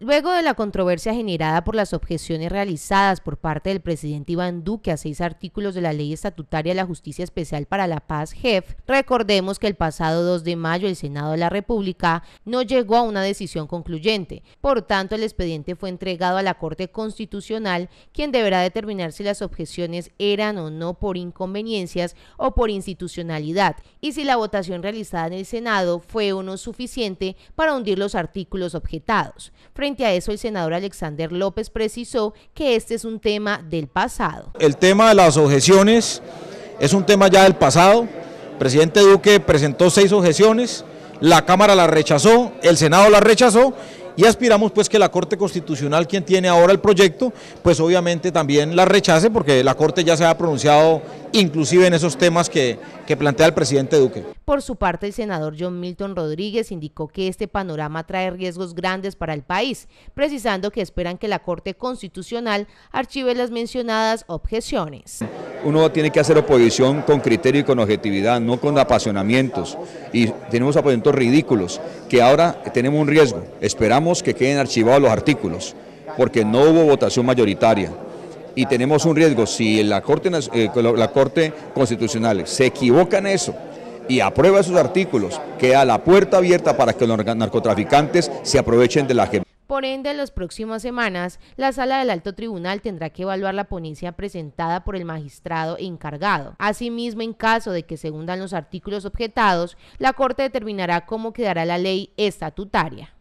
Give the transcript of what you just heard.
Luego de la controversia generada por las objeciones realizadas por parte del presidente Iván Duque a seis artículos de la Ley Estatutaria de la Justicia Especial para la Paz, JEF, recordemos que el pasado 2 de mayo el Senado de la República no llegó a una decisión concluyente. Por tanto, el expediente fue entregado a la Corte Constitucional, quien deberá determinar si las objeciones eran o no por inconveniencias o por institucionalidad y si la votación realizada en el Senado fue o no suficiente para hundir los artículos objetados. Frente a eso, el senador Alexander López precisó que este es un tema del pasado. El tema de las objeciones es un tema ya del pasado. El presidente Duque presentó seis objeciones, la Cámara la rechazó, el Senado la rechazó y aspiramos pues que la Corte Constitucional, quien tiene ahora el proyecto, pues obviamente también la rechace porque la Corte ya se ha pronunciado inclusive en esos temas que, que plantea el presidente Duque. Por su parte, el senador John Milton Rodríguez indicó que este panorama trae riesgos grandes para el país, precisando que esperan que la Corte Constitucional archive las mencionadas objeciones. Uno tiene que hacer oposición con criterio y con objetividad, no con apasionamientos. Y tenemos apasionamientos ridículos, que ahora tenemos un riesgo. Esperamos que queden archivados los artículos, porque no hubo votación mayoritaria y tenemos un riesgo. Si la Corte, eh, la Corte Constitucional se equivoca en eso y aprueba sus artículos, queda la puerta abierta para que los narcotraficantes se aprovechen de la gente. Por ende, en las próximas semanas, la sala del alto tribunal tendrá que evaluar la ponencia presentada por el magistrado encargado. Asimismo, en caso de que se hundan los artículos objetados, la Corte determinará cómo quedará la ley estatutaria.